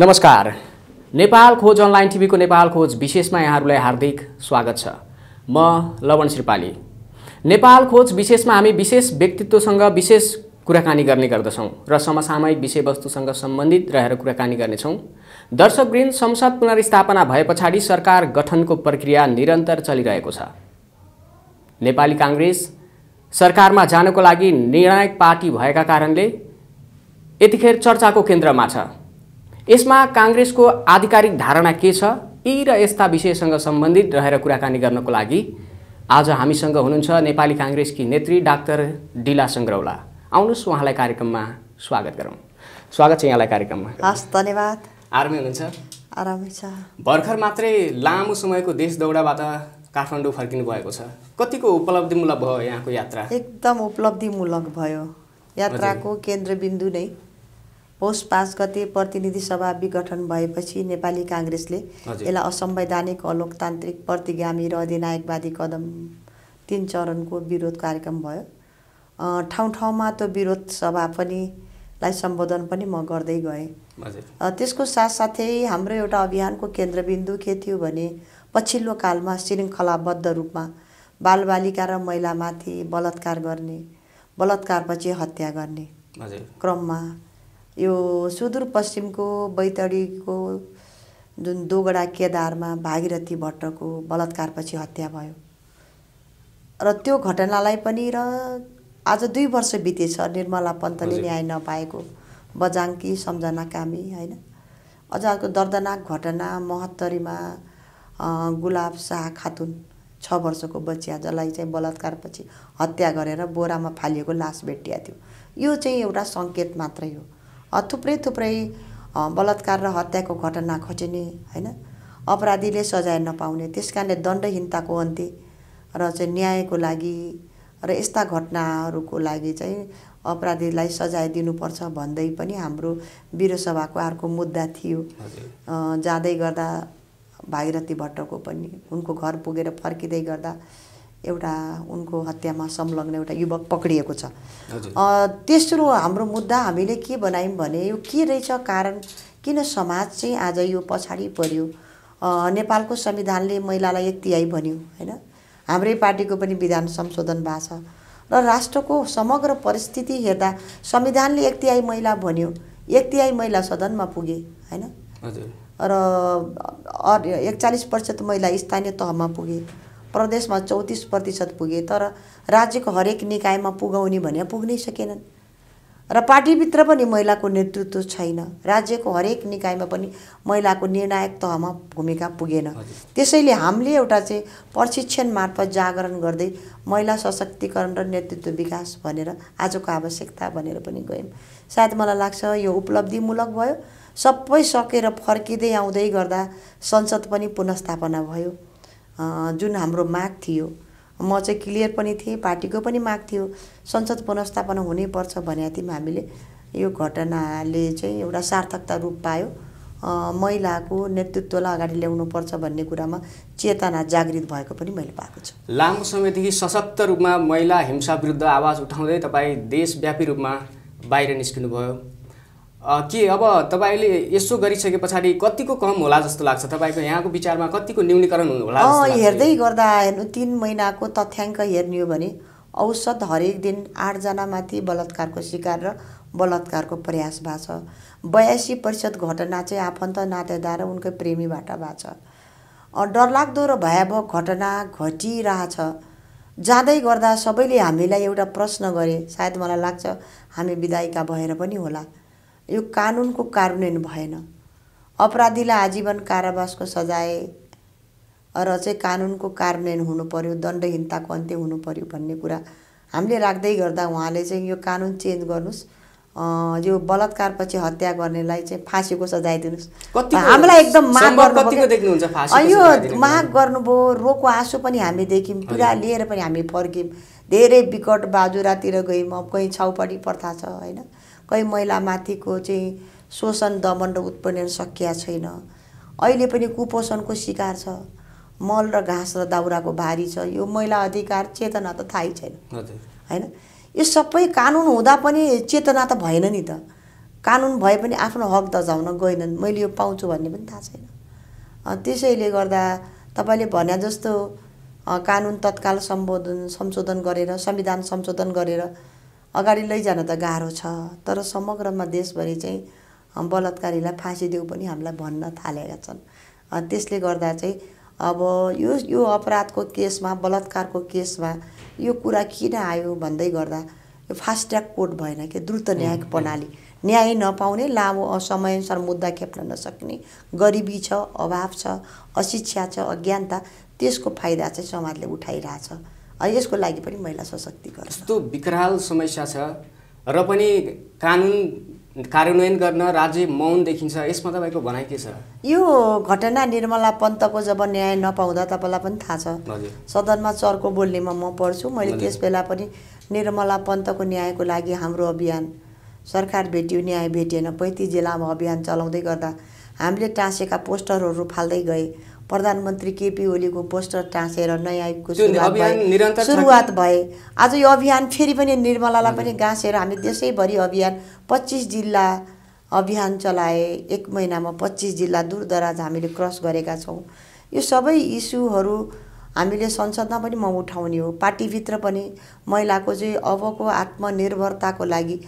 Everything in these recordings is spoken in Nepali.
नमस्कार नेपाल खोज अनलाइन टिभीको नेपाल खोज विशेषमा यहाँहरूलाई हार्दिक स्वागत छ म लवण श्रिपाली नेपाल खोज विशेषमा हामी विशेष व्यक्तित्वसँग विशेष कुराकानी गर्ने गर्दछौँ र समसामयिक विषयवस्तुसँग सम्बन्धित रहेर कुराकानी गर्नेछौँ दर्शकवृन्द संसद पुनर्स्थापना भए पछाडि सरकार गठनको प्रक्रिया निरन्तर चलिरहेको छ नेपाली काङ्ग्रेस सरकारमा जानको लागि निर्णायक पार्टी भएका कारणले यतिखेर चर्चाको केन्द्रमा छ यसमा काङ्ग्रेसको आधिकारिक धारणा के छ यी र यस्ता विषयसँग सम्बन्धित रहेर कुराकानी गर्नको लागि आज हामीसँग हुनुहुन्छ नेपाली काङ्ग्रेसकी नेत्री डाक्टर डिला सङ्ग्रौला आउनुहोस् उहाँलाई कार्यक्रममा स्वागत गरौँ स्वागत छ यहाँलाई कार्यक्रममा हस् धन्यवाद आरामै हुनुहुन्छ आरामै छ भर्खर मात्रै लामो समयको देश दौडाबाट काठमाडौँ फर्किनु भएको छ कतिको उपलब्धिमूलक भयो यहाँको यात्रा एकदम उपलब्धिमूलक भयो यात्राको केन्द्रबिन्दु नै पौष पाँच गते प्रतिनिधि सभा विघटन भएपछि नेपाली काङ्ग्रेसले यसलाई असंवैधानिक अलोकतान्त्रिक प्रतिगामी र अधिनायकवादी कदम तिन चरणको विरोध कार्यक्रम भयो ठाउँ ठाउँमा त्यो विरोध सभा पनि लाई सम्बोधन पनि म गर्दै गएँ त्यसको साथसाथै हाम्रो एउटा अभियानको केन्द्रबिन्दु के थियो भने पछिल्लो कालमा श्रृङ्खलाबद्ध रूपमा बालबालिका र महिलामाथि बलात्कार गर्ने बलात्कारपछि हत्या गर्ने क्रममा यो सुदूरपश्चिमको बैतडीको जुन दोगडा केदारमा भागीरथी भट्टको बलात्कारपछि हत्या भयो र त्यो घटनालाई पनि र आज दुई वर्ष बितेछ निर्मला पन्तले न्याय नपाएको बजाङ्की सम्झना कामी होइन अझ अर्को दर्दनाक घटना महत्तरीमा गुलाब शाह खातुन छ वर्षको बच्चिया जसलाई चाहिँ बलात्कारपछि हत्या गरेर बोरामा फालिएको लास भेटिया थियो यो चाहिँ एउटा सङ्केत मात्रै हो थुप्रै थुप्रै बलात्कार र हत्याको घटना खटिने होइन अपराधीले सजाय नपाउने त्यस कारणले दण्डहीनताको अन्त्य र चाहिँ न्यायको लागि र यस्ता घटनाहरूको लागि चाहिँ अपराधीलाई सजाय दिनुपर्छ भन्दै पनि हाम्रो वीरसभाको अर्को मुद्दा थियो जाँदै गर्दा भागीरथी भट्टको पनि उनको घर पुगेर फर्किँदै गर्दा एउटा उनको हत्यामा संलग्न एउटा युवक पक्रिएको छ तेस्रो हाम्रो मुद्दा हामीले के बनायौँ भने यो के रहेछ कारण किन समाज चाहिँ आज यो पछाडि पर्यो नेपालको संविधानले महिलालाई एक तिहाई भन्यो होइन हाम्रै पार्टीको पनि विधान संशोधन भएको छ र राष्ट्रको समग्र परिस्थिति हेर्दा संविधानले एक तिहाई महिला भन्यो एक तिहाई महिला सदनमा पुगे होइन र एकचालिस प्रतिशत महिला स्थानीय तहमा पुगे प्रदेशमा चौतिस प्रतिशत पुगे तर राज्यको हरेक निकायमा पुगाउने भने पुग्नै सकेनन् र पार्टीभित्र पनि महिलाको नेतृत्व छैन राज्यको हरेक निकायमा पनि महिलाको निर्णायक तहमा भूमिका पुगेन त्यसैले हामीले एउटा चाहिँ प्रशिक्षण मार्फत जागरण गर्दै महिला सशक्तिकरण र नेतृत्व विकास भनेर आजको आवश्यकता भनेर पनि गयौँ सायद मलाई लाग्छ यो उपलब्धिमूलक भयो सबै सकेर फर्किँदै आउँदै गर्दा संसद पनि पुनस्थापना भयो जुन हाम्रो माग थियो म चाहिँ क्लियर पनि थिएँ पार्टीको पनि माग थियो संसद पुनस्थापना हुनैपर्छ भने थियौँ हामीले यो घटनाले चाहिँ एउटा सार्थकता रूप पायो महिलाको नेतृत्वलाई अगाडि ल्याउनुपर्छ भन्ने कुरामा चेतना जागृत भएको पनि मैले पाएको छु लामो समयदेखि सशक्त रूपमा महिला हिंसा विरुद्ध आवाज उठाउँदै तपाईँ देशव्यापी रूपमा बाहिर निस्किनुभयो के अब तपाईँले यसो गरिसके पछाडि कतिको कम होला जस्तो लाग्छ तपाईँको यहाँको विचारमा कतिको न्यूनीकरण होला हेर्दै गर्दा हेर्नु तिन महिनाको तथ्याङ्क हेर्ने हो भने औसत हरेक दिन आठजनामाथि बलात्कारको शिकार र बलात्कारको प्रयास भएको छ बयासी प्रतिशत घटना चाहिँ आफन्त नातेदार उनकै प्रेमीबाट भएको छ डरलाग्दो र भयावह घटना घटिरहेछ जाँदै गर्दा सबैले हामीलाई एउटा प्रश्न गरे सायद मलाई लाग्छ हामी विधायिका भएर पनि होला यो कानुनको कार्यान्वयन भएन अपराधीलाई आजीवन कारावासको सजाय र चाहिँ कानुनको कार्यान्वयन हुनु पर्यो दण्डहीनताको अन्त्य हुनु पर्यो भन्ने कुरा हामीले राख्दै गर्दा उहाँले चाहिँ यो कानुन चेन्ज गर्नुहोस् यो बलात्कारपछि हत्या गर्नेलाई चाहिँ फाँसीको सजाय दिनुहोस् हामीलाई एकदम माग गर्नु यो माग गर्नुभयो रोको आँसु पनि हामी देख्यौँ पुरा लिएर पनि हामी फर्क्यौँ धेरै विकट बाजुरातिर गयौँ अब कहीँ छाउपट्टि प्रथा छ होइन कहीँ महिलामाथिको चाहिँ शोषण दमन र उत्पीडन सकिया छैन अहिले पनि कुपोषणको शिकार छ मल र घाँस र दाउराको भारी छ यो महिला अधिकार चेतना त थाहै छैन होइन यो सबै कानुन हुँदा पनि चेतना त भएन नि त कानुन भए पनि आफ्नो हक दजाउन गएनन् मैले यो पाउँछु भन्ने पनि थाहा छैन त्यसैले गर्दा तपाईँले भने जस्तो कानुन तत्काल सम्बोधन संशोधन गरेर संविधान संशोधन गरेर अगाडि लैजान त गाह्रो छ तर समग्रमा देशभरि चाहिँ बलात्कारीलाई फाँसी देऊ पनि हामीलाई भन्न थालेका छन् त्यसले गर्दा चाहिँ अब यो यो अपराधको केसमा बलात्कारको केसमा यो कुरा किन आयो भन्दै गर्दा यो फास्ट ट्र्याक कोर्ट भएन कि द्रुत न्यायिक प्रणाली न्याय नपाउने लामो समयअनुसार मुद्दा खेप्न नसक्ने गरिबी छ अभाव छ अशिक्षा छ अज्ञानता त्यसको फाइदा चाहिँ समाजले उठाइरहेछ यसको लागि पनि महिला सशक्तिकरण यस्तो विकराल समस्या छ र पनि कानुन कार्यान्वयन गर्न राज्य मौन देखिन्छ यसमा तपाईँको भनाइ के छ यो घटना निर्मला पन्तको जब न्याय नपाउँदा तपाईँलाई पनि थाहा छ सदनमा चर्को बोल्नेमा म पढ्छु मैले त्यस बेला पनि निर्मला पन्तको न्यायको लागि हाम्रो अभियान सरकार भेट्यो न्याय भेटिएन पैँतिस जिल्लामा अभियान चलाउँदै गर्दा हामीले टाँसेका पोस्टरहरू फाल्दै गए प्रधानमन्त्री केपी ओलीको पोस्टर टाँसेर नयाँ आयोगको सुरुवात सुरुवात भए आज यो अभियान फेरि पनि निर्मलालाई पनि गाँसेर हामी देशैभरि अभियान पच्चिस जिल्ला अभियान चलाए एक महिनामा पच्चिस जिल्ला दूरदराज हामीले क्रस गरेका छौँ यो सबै इस्युहरू हामीले संसदमा पनि म उठाउने हो पार्टीभित्र पनि महिलाको चाहिँ अबको आत्मनिर्भरताको लागि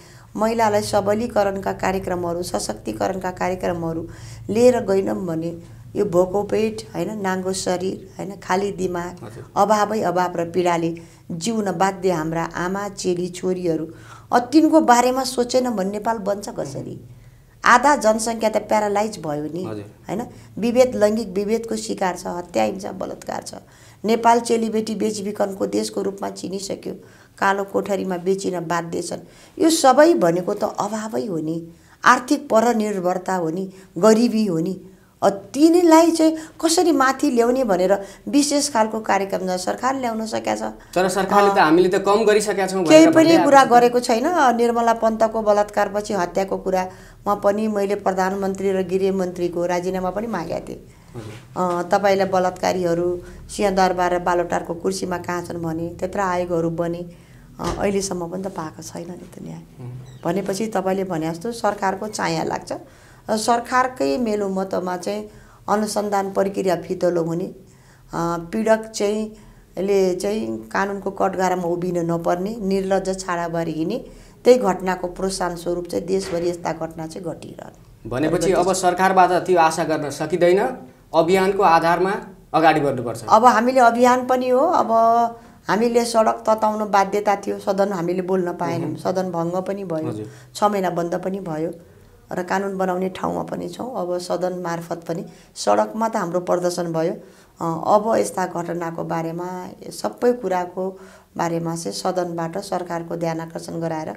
महिलालाई सबलीकरणका कार्यक्रमहरू सशक्तिकरणका कार्यक्रमहरू लिएर गएनौँ भने यो भोको पेट होइन नाङ्गो शरीर होइन खाली दिमाग अभावै अभाव र पीडाले जिउन बाध्य हाम्रा आमा चेली छोरीहरू तिनको बारेमा सोचेन भने नेपाल बन्छ कसरी आधा जनसङ्ख्या त प्यारालाइज भयो नि होइन विभेद लैङ्गिक विभेदको शिकार छ हत्याइन्छ बलात्कार छ नेपाल चेलीबेटी बेचबिखनको देशको रूपमा चिनिसक्यो कालो कोठरीमा बेचिन बाध्य छन् यो सबै भनेको त अभावै हो नि आर्थिक परनिर्भरता हो नि गरिबी हो नि तिनीलाई चाहिँ कसरी माथि ल्याउने भनेर विशेष खालको कार्यक्रम सरकार ल्याउन सकेका छ तर सरकारले त हामीले त कम गरिसकेका छौँ केही पनि कुरा गरेको छैन निर्मला पन्तको बलात्कारपछि हत्याको कुरामा पनि मैले प्रधानमन्त्री र गृहमन्त्रीको राजीनामा पनि मागेको थिएँ तपाईँलाई बलात्कारीहरू सिंहदरबार र बालोटारको कुर्सीमा कहाँ छन् भने त्यत्र आयोगहरू बने अहिलेसम्म पनि त पाएको छैन नि त न्याय भनेपछि तपाईँले भने जस्तो सरकारको चाया लाग्छ सरकारकै मेलुमतमा चाहिँ अनुसन्धान प्रक्रिया फितलो हुने पीडक चाहिँ ले चाहिँ कानुनको कटघारामा उभिन नपर्ने निर्लज छाडा हिँड्ने त्यही घटनाको प्रोत्साहन स्वरूप चाहिँ देशभरि यस्ता घटना चाहिँ घटिरहने भनेपछि अब सरकारबाट त्यो आशा गर्न सकिँदैन अभियानको आधारमा अगाडि बढ्नुपर्छ अब हामीले अभियान पनि हो अब हामीले सडक तताउनु बाध्यता थियो सदन हामीले बोल्न पाएनौँ सदन भङ्ग पनि भयो छ महिना बन्द पनि भयो र कानुन बनाउने ठाउँमा पनि छौँ अब सदन मार्फत पनि सडकमा त हाम्रो प्रदर्शन भयो अब यस्ता घटनाको बारेमा सबै कुराको बारेमा चाहिँ सदनबाट सरकारको ध्यान आकर्षण गराएर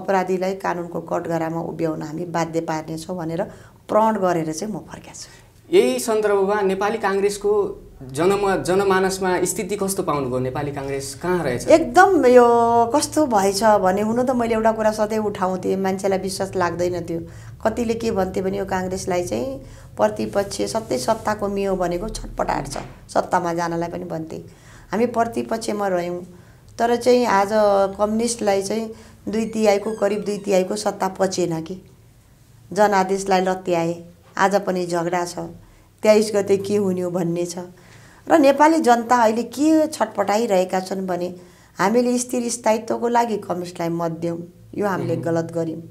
अपराधीलाई कानुनको कटघरामा उभ्याउन हामी बाध्य पार्नेछौँ भनेर प्रण गरेर चाहिँ म फर्किया छु यही सन्दर्भमा नेपाली काङ्ग्रेसको जनमा जनमानसमा स्थिति कस्तो पाउनुभयो नेपाली काङ्ग्रेस कहाँ रहेछ एकदम यो कस्तो भएछ भने हुनु त मैले एउटा कुरा सधैँ उठाउँथेँ मान्छेलाई विश्वास लाग्दैन थियो कतिले के भन्थे भने यो काङ्ग्रेसलाई चाहिँ प्रतिपक्ष सत्य सत्ताको मियो भनेको छटपटाएर छ सत्तामा जानलाई पनि भन्थे हामी प्रतिपक्षमा रह्यौँ तर चाहिँ आज कम्युनिस्टलाई चाहिँ दुई तिहाईको करिब दुई तिहाईको सत्ता पचेन कि जनादेशलाई लत्याए आज पनि झगडा छ तेइस गते के हुने भन्ने छ र नेपाली जनता अहिले के छटपटाइरहेका छन् भने हामीले स्थिर स्थायित्वको लागि कम्युनिस्टलाई मत दियौँ यो हामीले गलत गऱ्यौँ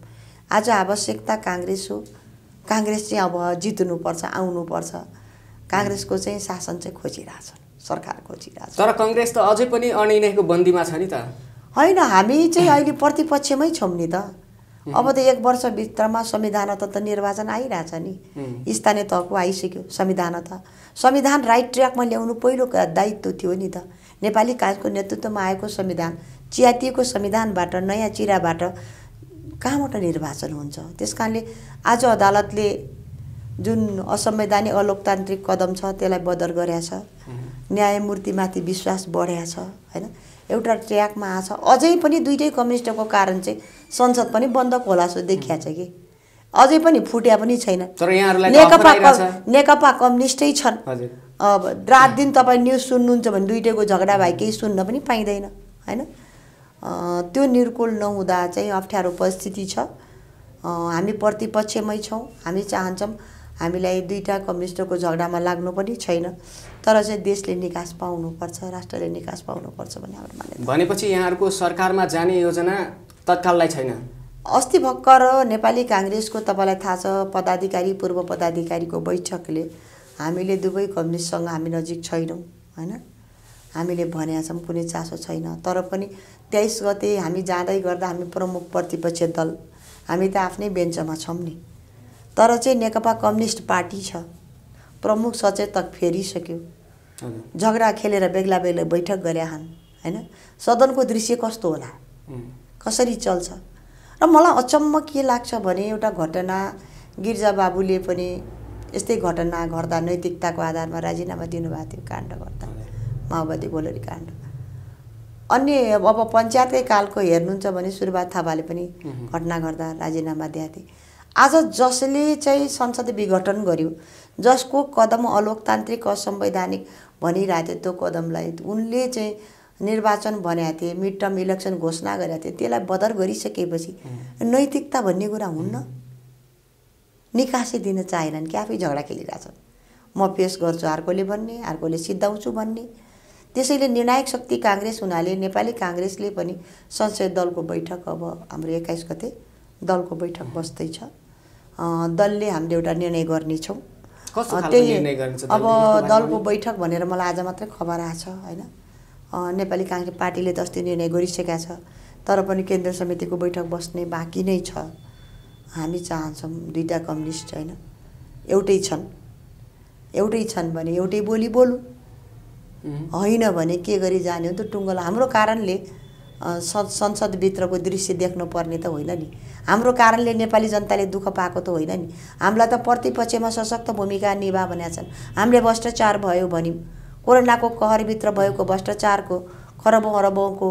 आज आवश्यकता काङ्ग्रेस हो काङ्ग्रेस चाहिँ अब जित्नुपर्छ आउनुपर्छ काङ्ग्रेसको चाहिँ शासन चाहिँ खोजिरहेछन् सरकार खोजिरहेछ तर कङ्ग्रेस त अझै पनि अनिर्णयको बन्दीमा छ नि त होइन हामी चाहिँ अहिले प्रतिपक्षमै छौँ नि त अब त एक वर्षभित्रमा संविधान त निर्वाचन आइरहेछ नि स्थानीय तहको आइसक्यो संविधान त संविधान राइट ट्र्याकमा ल्याउनु पहिलो दायित्व थियो नि त नेपाली काजको नेतृत्वमा आएको संविधान चियातिएको संविधानबाट नयाँ चिराबाट कहाँबाट निर्वाचन हुन्छ त्यस कारणले आज अदालतले जुन असंवैधानिक अलोकतान्त्रिक कदम छ त्यसलाई बदर गरेछ न्यायमूर्तिमाथि विश्वास बढ्या छ होइन एउटा ट्र्याकमा आएको छ अझै पनि दुइटै कम्युनिस्टको कारण चाहिँ संसद पनि बन्द जस्तो देखिया छ कि अझै पनि फुट्या पनि छैन नेकपा नेकपा कम्युनिस्टै छन् अब रात दिन तपाईँ न्युज सुन्नुहुन्छ भने दुइटैको झगडा भए केही सुन्न पनि पाइँदैन होइन त्यो निर्कुल नहुँदा चाहिँ अप्ठ्यारो परिस्थिति छ हामी प्रतिपक्षमै छौँ हामी चाहन्छौँ हामीलाई दुईवटा कम्युनिस्टको झगडामा लाग्नु पनि छैन तर चाहिँ देशले निकास पाउनुपर्छ राष्ट्रले निकास पाउनुपर्छ भन्ने हाम्रो मान्यता भनेपछि यहाँहरूको सरकारमा जाने योजना तत्काललाई छैन अस्ति भर्खर नेपाली काङ्ग्रेसको तपाईँलाई थाहा छ पदाधिकारी पूर्व पदाधिकारीको बैठकले हामीले दुवै कम्युनिस्टसँग हामी नजिक छैनौँ होइन हामीले भनेका छौँ कुनै चासो छैन तर पनि तेइस गते हामी जाँदै गर्दा हामी प्रमुख प्रतिपक्ष दल हामी त आफ्नै बेन्चमा छौँ नि तर चाहिँ नेकपा कम्युनिस्ट पार्टी छ प्रमुख सचेतक फेरिसक्यो झगडा खेलेर बेग्ला बेग्लै बैठक गरे हान् होइन सदनको दृश्य कस्तो होला कसरी चल्छ र मलाई अचम्म के लाग्छ भने एउटा घटना गिर्जा बाबुले पनि यस्तै घटना घट्दा नैतिकताको आधारमा राजीनामा दिनुभएको थियो काण्ड गर्दा माओवादी गोलरी काण्ड अन्य अब पञ्चायतकै कालको हेर्नुहुन्छ भने सुरुवात थापाले पनि घटना गर्दा राजीनामा दिएको थिए आज जसले चाहिँ संसद विघटन गर्यो जसको कदम अलोकतान्त्रिक असंवैधानिक भनिरहेको थियो त्यो कदमलाई उनले चाहिँ निर्वाचन भनेको थिए मिड टर्म इलेक्सन घोषणा गरेका थिए त्यसलाई बदर गरिसकेपछि नैतिकता भन्ने कुरा हुन्न निकासी दिन चाहेनन् कि आफै झगडा खेलिरहेछन् म पेस गर्छु अर्कोले भन्ने अर्कोले सिद्धाउँछु भन्ने त्यसैले निर्णायक शक्ति काङ्ग्रेस हुनाले नेपाली काङ्ग्रेसले पनि संसदीय दलको बैठक अब हाम्रो एक्काइस गते दलको बैठक बस्दैछ दलले हामीले एउटा निर्णय गर्नेछौँ त्यही अब दलको बैठक भनेर मलाई आज मात्रै खबर आएको छ होइन नेपाली काङ्ग्रेस पार्टीले त अस्ति निर्णय गरिसकेका छ तर पनि केन्द्र समितिको बैठक बस्ने बाँकी नै छ हामी चाहन्छौँ दुईवटा कम्युनिस्ट होइन एउटै छन् एउटै छन् भने एउटै बोली बोलु होइन भने के गरी जाने हो त टुङ्गल हाम्रो कारणले संसदभित्रको दृश्य देख्नुपर्ने त होइन नि हाम्रो कारणले नेपाली जनताले दुःख पाएको त होइन नि हामीलाई त प्रतिपक्षमा सशक्त भूमिका निभा भनेका छन् हामीले भ्रष्टाचार भयो भन्यौँ कोरोनाको कहरभित्र भएको भ्रष्टाचारको खरबौँ अरबौँको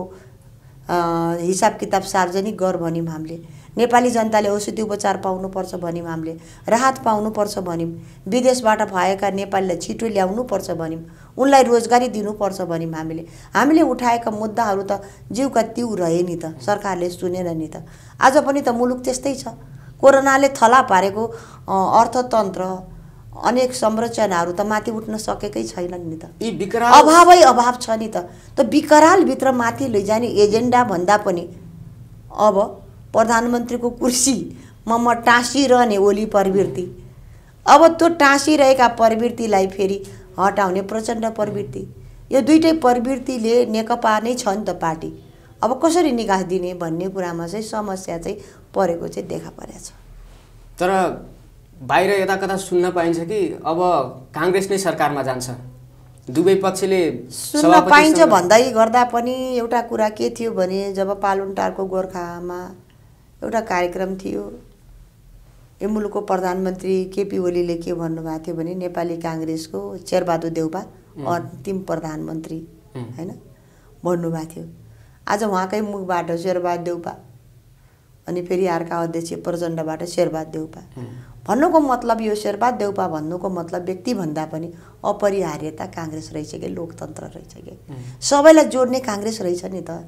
हिसाब किताब सार्वजनिक गर भन्यौँ हामीले नेपाली जनताले औषधि उपचार पाउनुपर्छ भन्यौँ हामीले राहत पाउनुपर्छ भन्यौँ विदेशबाट भएका नेपालीलाई छिटो ल्याउनुपर्छ भन्यौँ उनलाई रोजगारी दिनुपर्छ भन्यौँ हामीले हामीले उठाएका मुद्दाहरू त जिउका तिउ रहे नि त सरकारले सुनेन नि त आज पनि त मुलुक त्यस्तै छ कोरोनाले थला पारेको अर्थतन्त्र अनेक संरचनाहरू त माथि उठ्न सकेकै छैनन् नि त अभावै अभाव छ नि त त विकरालभित्र माथि लैजाने एजेन्डा भन्दा पनि अब प्रधानमन्त्रीको कुर्सी कुर्सीमा म टाँसिरहने ओली प्रवृत्ति अब त्यो टाँसिरहेका प्रवृत्तिलाई फेरि हटाउने प्रचण्ड प्रवृत्ति यो दुइटै प्रवृत्तिले नेकपा नै छ नि त पार्टी अब कसरी निकास दिने भन्ने कुरामा चाहिँ समस्या चाहिँ परेको चाहिँ देखा परेको छ तर बाहिर यता कता सुन्न पाइन्छ कि अब काङ्ग्रेस नै सरकारमा जान्छ दुवै पक्षले सुन्न पाइन्छ भन्दै गर्दा पनि एउटा कुरा के थियो भने जब पालुनटारको गोर्खामा एउटा कार्यक्रम थियो यो मुलुकको प्रधानमन्त्री केपी ओलीले के भन्नुभएको थियो भने नेपाली काङ्ग्रेसको शेरबहादुर देउपा अन्तिम प्रधानमन्त्री होइन भन्नुभएको थियो आज उहाँकै मुखबाट शेरबहादुर देउपा अनि फेरि अर्का अध्यक्ष प्रचण्डबाट शेरबहादुर देउपा भन्नुको मतलब यो शेरबहादुर देउपा भन्नुको मतलब व्यक्तिभन्दा पनि अपरिहार्यता काङ्ग्रेस रहेछ कि लोकतन्त्र रहेछ कि सबैलाई जोड्ने काङ्ग्रेस रहेछ नि त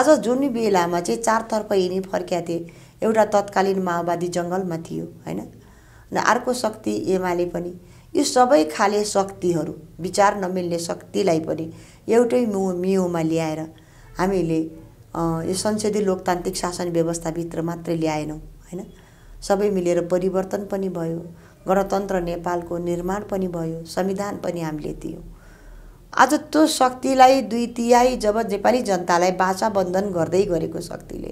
आज जुन बेलामा चाहिँ चारतर्फ हिँडी फर्किया थिए एउटा तत्कालीन माओवादी जङ्गलमा थियो होइन र अर्को शक्ति एमाले पनि यो सबै खाले शक्तिहरू विचार नमिल्ने शक्तिलाई पनि एउटै मु मियोमा ल्याएर हामीले यो संसदीय लोकतान्त्रिक शासन व्यवस्थाभित्र मात्रै ल्याएनौँ होइन सबै मिलेर परिवर्तन पनि भयो गणतन्त्र नेपालको निर्माण पनि भयो संविधान पनि हामीले दियौँ आज त्यो शक्तिलाई दुई तिहाई जब नेपाली जनतालाई बाचा बन्धन गर्दै गरेको शक्तिले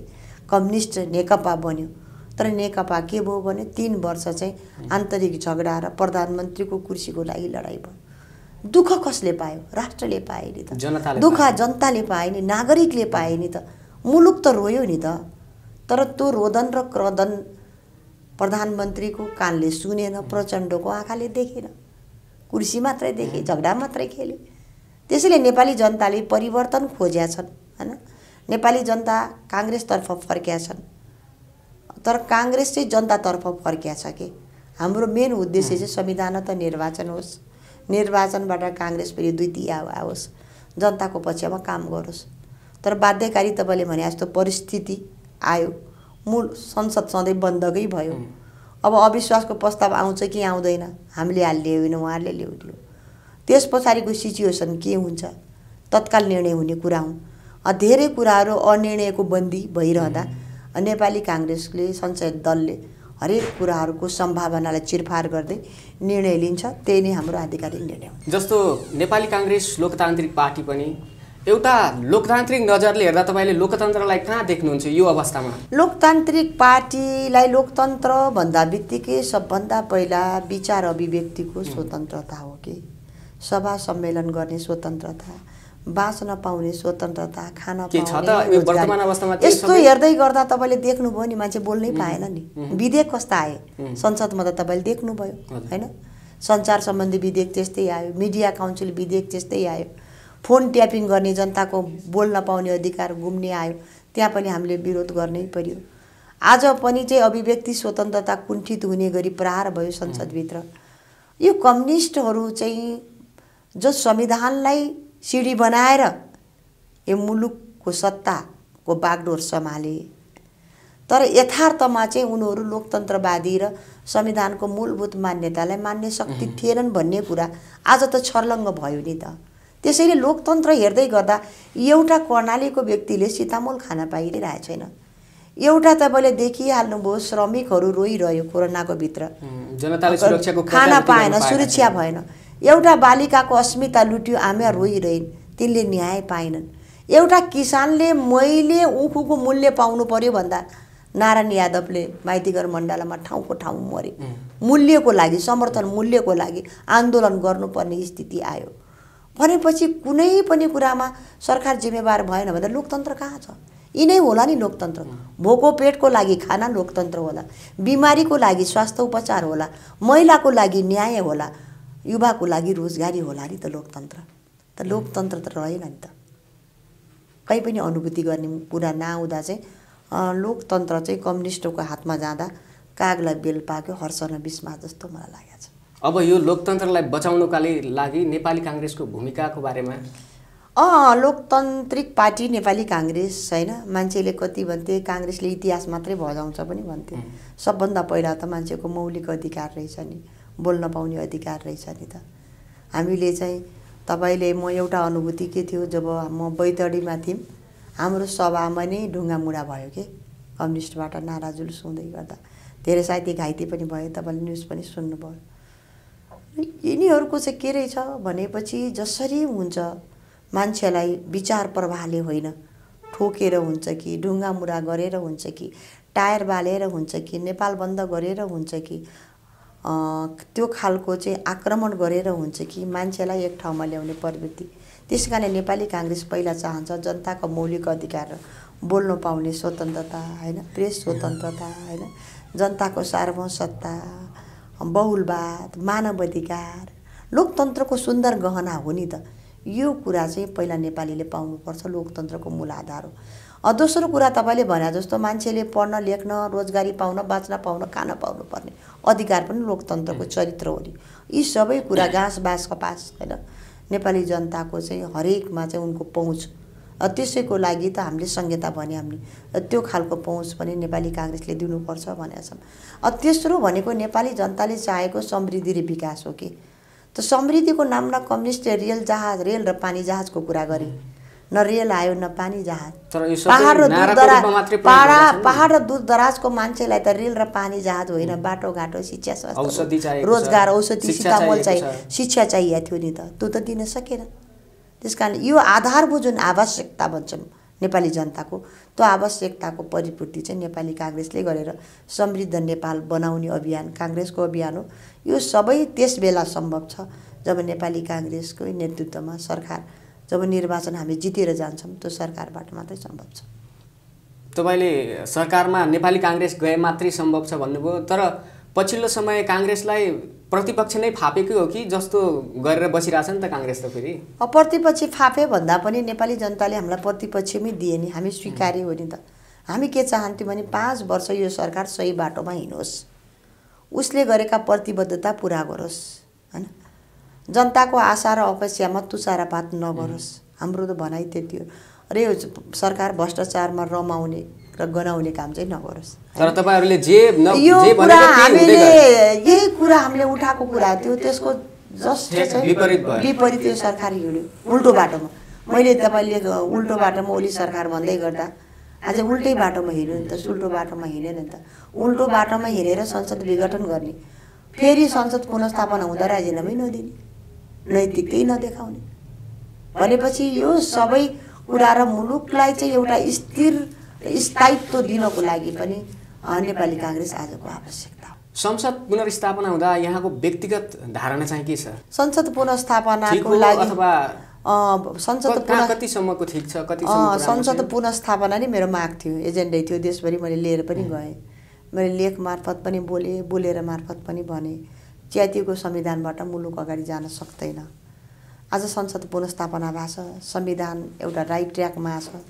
कम्युनिस्ट नेकपा बन्यो तर नेकपा के भयो भने तिन वर्ष चाहिँ आन्तरिक झगडा र प्रधानमन्त्रीको कुर्सीको लागि लडाइँ भयो दुःख कसले पायो राष्ट्रले पाए नि त दुःख जनताले पाए नि नागरिकले पाए नि त मुलुक त रोयो नि त तर त्यो रोदन र क्रदन प्रधानमन्त्रीको कानले सुनेन प्रचण्डको आँखाले देखेन कुर्सी मात्रै देखे झगडा मात्रै खेले त्यसैले नेपाली जनताले परिवर्तन खोज्या छन् होइन नेपाली जनता काङ्ग्रेसतर्फ फर्किया छन् तर काङ्ग्रेस चाहिँ जनतातर्फ फर्किया छ कि हाम्रो मेन उद्देश्य चाहिँ संविधान त निर्वाचन होस् निर्वाचनबाट काङ्ग्रेस फेरि द्वितीय आओस् जनताको पक्षमा काम गरोस् तर बाध्यकारी तपाईँले भने जस्तो परिस्थिति आयो मूल संसद सधैँ बन्दकै भयो अब अविश्वासको प्रस्ताव आउँछ कि आउँदैन हामीले हालिदियो होइन उहाँहरूले ल्याउदियो त्यस पछाडिको सिचुएसन के हुन्छ तत्काल निर्णय हुने कुरा हुँ धेरै कुराहरू अनिर्णयको बन्दी भइरहँदा नेपाली काङ्ग्रेसले संसद दलले हरेक कुराहरूको सम्भावनालाई चिरफार गर्दै निर्णय लिन्छ त्यही नै हाम्रो आधिकारिक निर्णय हो जस्तो नेपाली काङ्ग्रेस लोकतान्त्रिक पार्टी पनि एउटा लोकतान्त्रिक नजरले हेर्दा तपाईँले लोकतन्त्रलाई कहाँ देख्नुहुन्छ यो अवस्थामा लोकतान्त्रिक पार्टीलाई लोकतन्त्र भन्दा बित्तिकै सबभन्दा पहिला विचार अभिव्यक्तिको स्वतन्त्रता हो कि सभा सम्मेलन गर्ने स्वतन्त्रता बाँच्न पाउने स्वतन्त्रता खान पाउने यस्तो हेर्दै गर्दा तपाईँले देख्नुभयो नि मान्छे बोल्नै पाएन नि विधेयक कस्तो आए संसदमा त तपाईँले देख्नुभयो होइन सञ्चार सम्बन्धी विधेयक त्यस्तै आयो मिडिया काउन्सिल विधेयक त्यस्तै आयो फोन ट्यापिङ गर्ने जनताको बोल्न पाउने अधिकार गुम्ने आयो त्यहाँ पनि हामीले विरोध गर्नै पर्यो आज पनि चाहिँ अभिव्यक्ति स्वतन्त्रता कुण्ठित हुने गरी प्रहार भयो संसदभित्र यो कम्युनिस्टहरू चाहिँ जो संविधानलाई सिडी बनाएर यो मुलुकको सत्ताको बागडोर सम्हाले तर यथार्थमा चाहिँ उनीहरू लोकतन्त्रवादी र संविधानको मूलभूत मान्यतालाई मान्ने शक्ति थिएनन् भन्ने कुरा आज त छर्लङ्ग भयो नि त त्यसैले लोकतन्त्र हेर्दै गर्दा एउटा कर्णालीको व्यक्तिले सीतामोल खान पाइरहेको छैन एउटा तपाईँले देखिहाल्नुभयो श्रमिकहरू रोइरह्यो कोरोनाको भित्र जनताले सुरक्षाको खाना पाएन सुरक्षा भएन एउटा बालिकाको अस्मिता लुट्यो आमा रोइरहेन् तिनले न्याय पाएनन् एउटा किसानले मैले उखुको मूल्य पाउनु पर्यो भन्दा नारायण यादवले माइतीघर मण्डलामा ठाउँको ठाउँ मरे मूल्यको लागि समर्थन मूल्यको लागि आन्दोलन गर्नुपर्ने स्थिति आयो भनेपछि कुनै पनि कुरामा सरकार जिम्मेवार भएन भने लोकतन्त्र कहाँ छ यिनै होला नि लोकतन्त्र भोको पेटको लागि खाना लोकतन्त्र होला बिमारीको लागि स्वास्थ्य उपचार होला महिलाको लागि न्याय होला युवाको लागि रोजगारी होला नि त लोकतन्त्र त लोकतन्त्र त रहेन नि त कहीँ पनि अनुभूति गर्ने कुरा नआउँदा चाहिँ लोकतन्त्र चाहिँ कम्युनिस्टको हातमा जाँदा कागलाई बेल पाक्यो हर्षण बिस्मा जस्तो मलाई लागेको छ अब यो लोकतन्त्रलाई बचाउनुका लागि नेपाली काङ्ग्रेसको भूमिकाको बारेमा अँ लोकतान्त्रिक पार्टी नेपाली काङ्ग्रेस होइन मान्छेले कति भन्थे काङ्ग्रेसले इतिहास मात्रै भजाउँछ पनि भन्थे सबभन्दा पहिला त मान्छेको मौलिक अधिकार रहेछ नि बोल्न पाउने अधिकार रहेछ नि त हामीले चाहिँ तपाईँले म एउटा अनुभूति के थियो जब म बैतडीमा थियौँ हाम्रो सभामा नै ढुङ्गा मुढा भयो कि कम्युनिस्टबाट नारा जुलुस हुँदै गर्दा धेरै साथी घाइते पनि भयो तपाईँले न्युज पनि सुन्नुभयो यिनीहरूको चाहिँ के रहेछ भनेपछि जसरी हुन्छ मान्छेलाई विचार प्रवाहले होइन ठोकेर हुन्छ कि ढुङ्गा मुढा गरेर हुन्छ कि टायर बालेर हुन्छ कि नेपाल बन्द गरेर हुन्छ कि त्यो खालको चाहिँ आक्रमण गरेर हुन्छ कि मान्छेलाई एक ठाउँमा ल्याउने प्रवृत्ति त्यस कारणले नेपाली काङ्ग्रेस पहिला चाहन्छ जनताको मौलिक अधिकार बोल्नु पाउने स्वतन्त्रता होइन प्रेस स्वतन्त्रता होइन जनताको सार्वसत्ता बहुलवाद मानवाधिकार लोकतन्त्रको सुन्दर गहना हो नि त यो कुरा चाहिँ पहिला नेपालीले पाउनुपर्छ लोकतन्त्रको मूल आधार हो दोस्रो कुरा तपाईँले भने जस्तो मान्छेले पढ्न लेख्न रोजगारी पाउन बाँच्न पाउन खान पाउनुपर्ने अधिकार पनि लोकतन्त्रको चरित्र हो नि यी सबै कुरा घाँस बाँस कपास होइन नेपाली जनताको चाहिँ हरेकमा चाहिँ उनको पहुँच त्यसैको लागि त हामीले संहिता भने हामीले त्यो खालको पहुँच पनि नेपाली काङ्ग्रेसले दिनुपर्छ भनेर छन् तेस्रो भनेको नेपाली जनताले चाहेको समृद्धि र विकास हो कि त समृद्धिको नाममा कम्युनिस्टले रेल जहाज रेल र पानी जहाजको कुरा गरे न रेल आयो न पानी जहाज पाहाड र दूर दराज पाडा पाहाड र दूर दराजको मान्छेलाई त रेल र पानी जहाज होइन बाटोघाटो शिक्षा स्वास्थ्य रोजगार औषधि सीतामोल चाहिँ शिक्षा चाहिएको थियो नि त त्यो त दिन सकेन त्यस कारण यो आधारभूत जुन आवश्यकता भन्छौँ नेपाली जनताको त्यो आवश्यकताको परिपूर्ति चाहिँ नेपाली काङ्ग्रेसले गरेर समृद्ध नेपाल बनाउने अभियान काङ्ग्रेसको अभियान हो यो सबै त्यस बेला सम्भव छ जब नेपाली काङ्ग्रेसकै नेतृत्वमा सरकार जब निर्वाचन हामी जितेर जान्छौँ त्यो सरकारबाट मात्रै सम्भव छ तपाईँले सरकारमा नेपाली काङ्ग्रेस गए मात्रै सम्भव छ भन्नुभयो तर पछिल्लो समय काङ्ग्रेसलाई प्रतिपक्ष नै फापेकै हो कि जस्तो गरेर बसिरहेछ नि त काङ्ग्रेस त फेरि प्रतिपक्ष फापे भन्दा पनि नेपाली जनताले हामीलाई प्रतिपक्षमै दिए नि हामी स्वीकार्य हो नि त हामी के चाहन्थ्यौँ भने पाँच वर्ष यो सरकार सही बाटोमा हिँडोस् उसले गरेका प्रतिबद्धता पुरा गरोस् जनताको आशा र अपेक्षामा तुसारापात नगरोस् हाम्रो त भनाइ त्यति हो र यो सरकार भ्रष्टाचारमा रमाउने र गनाउने काम चाहिँ नगरोस् तर तपाईँहरूले जे यो कुरा हामीले यही कुरा हामीले उठाएको कुरा थियो त्यसको जस्ट चाहिँ विपरीत यो सरकार हिँड्यो उल्टो बाटोमा मैले तपाईँले उल्टो बाटोमा ओली सरकार भन्दै गर्दा आज उल्टै बाटोमा हिँड्यो नि त सुल्टो बाटोमा हिँडेन नि त उल्टो बाटोमा हिँडेर संसद विघटन गर्ने फेरि संसद पुनस्थापना हुँदा राजीनामै नदिने नैतिक केही नदेखाउने भनेपछि यो सबै कुरा र मुलुकलाई चाहिँ एउटा स्थिर स्थायित्व दिनको लागि पनि नेपाली काङ्ग्रेस आजको आवश्यकता हो संसद पुनर्स्थापना हुँदा यहाँको व्यक्तिगत धारणा चाहिँ के छ संसद पुनर्स्थापनाको लागि संसद कतिसम्मको ठिक छ कति संसद पुनर्स्थापना नै मेरो माग थियो एजेन्डै थियो देशभरि मैले लिएर पनि गएँ मैले लेख मार्फत पनि बोलेँ बोलेर मार्फत पनि भनेँ च्यातिएको संविधानबाट मुलुक अगाडि जान सक्दैन आज संसद पुनस्थापना भएको छ संविधान एउटा राइट ट्र्याकमा छ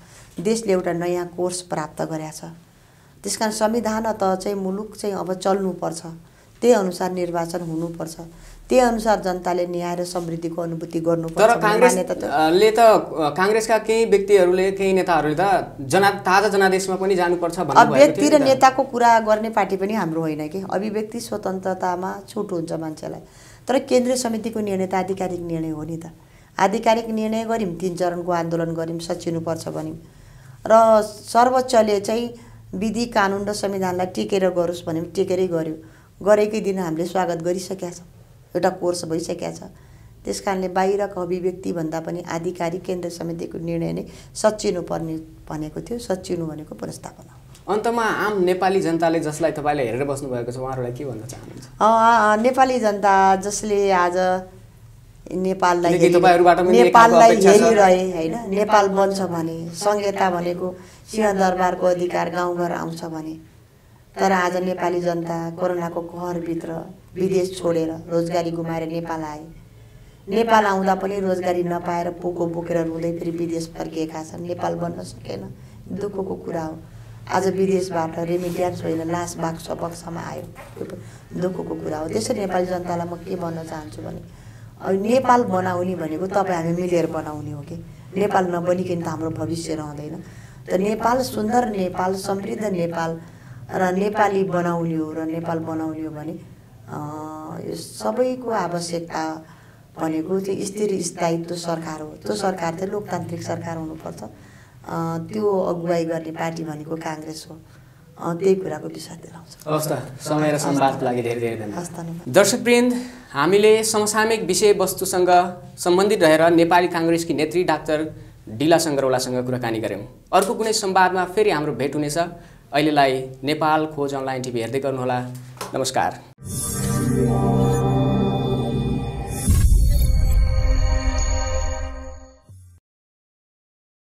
देशले एउटा नयाँ कोर्स प्राप्त गरेछ छ त्यस कारण संविधान त चाहिँ मुलुक चाहिँ अब चल्नुपर्छ त्यही अनुसार निर्वाचन हुनुपर्छ त्यही अनुसार जनताले न्याय र समृद्धिको अनुभूति गर्नु तर काङ्ग्रेसले त काङ्ग्रेसका केही व्यक्तिहरूले केही नेताहरूले त जना ताजा जनादेशमा पनि जानुपर्छ अभिव्यक्ति र नेताको कुरा गर्ने पार्टी पनि हाम्रो होइन कि अभिव्यक्ति स्वतन्त्रतामा छुट हुन्छ मान्छेलाई तर केन्द्रीय समितिको निर्णय त आधिकारिक निर्णय हो नि त आधिकारिक निर्णय गऱ्यौँ तिन चरणको आन्दोलन गऱ्यौँ सचिनुपर्छ भन्यौँ र सर्वोच्चले चाहिँ विधि कानुन र संविधानलाई टेकेर गरोस् भन्यौँ टेकेरै गऱ्यौँ गरेकै दिन हामीले स्वागत गरिसकेका छौँ एउटा कोर्स भइसकेका छ त्यस कारणले बाहिरको अभिव्यक्तिभन्दा पनि आधिकारिक केन्द्र समितिको निर्णय नै सचिनु पर्ने भनेको थियो सचिनु भनेको प्रस्तावना अन्तमा आम नेपाली जनताले जसलाई तपाईँले हेरेर बस्नुभएको छ उहाँहरूलाई के भन्न चाहनुहुन्छ नेपाली जनता जसले आज नेपाललाई नेपाललाई हेरिरहे होइन नेपाल बन्छ भने संहिता भनेको सिंहदरबारको अधिकार गाउँघर आउँछ भने तर आज नेपाली जनता कोरोनाको कहरभित्र विदेश छोडेर रोजगारी गुमाएर नेपाल आए नेपाल आउँदा पनि रोजगारी नपाएर पोको बोकेर रुँदै फेरि विदेश फर्किएका छन् नेपाल बन्न सकेन दुःखको कुरा हो आज विदेशबाट रेमिट्यान्स होइन लास बाक्स बक्समा आयो दुःखको कुरा हो त्यसरी नेपाली जनतालाई म के भन्न चाहन्छु भने अब नेपाल बनाउने भनेको तपाईँ हामी मिलेर बनाउने हो कि नेपाल नबनिकन त हाम्रो भविष्य रहँदैन त नेपाल सुन्दर नेपाल समृद्ध नेपाल र नेपाली बनाउने हो र नेपाल बनाउने हो भने यो सबैको आवश्यकता भनेको त्यो स्थिर स्थायित्व सरकार हो त्यो सरकार चाहिँ लोकतान्त्रिक सरकार हुनुपर्छ त्यो अगुवाई गर्ने पार्टी भनेको काङ्ग्रेस हो त्यही कुराको विश्वास दिलाउँछ समय र लागि धेरै दर्शकवृन्द हामीले समसामयिक विषयवस्तुसँग सम्बन्धित रहेर नेपाली काङ्ग्रेसकी नेत्री डाक्टर डिला सङ्गरौलासँग कुराकानी गऱ्यौँ अर्को कुनै संवादमा फेरि हाम्रो भेट हुनेछ अहिलेलाई नेपाल खोज अनलाइन टिभी हेर्दै गर्नुहोला नमस्कार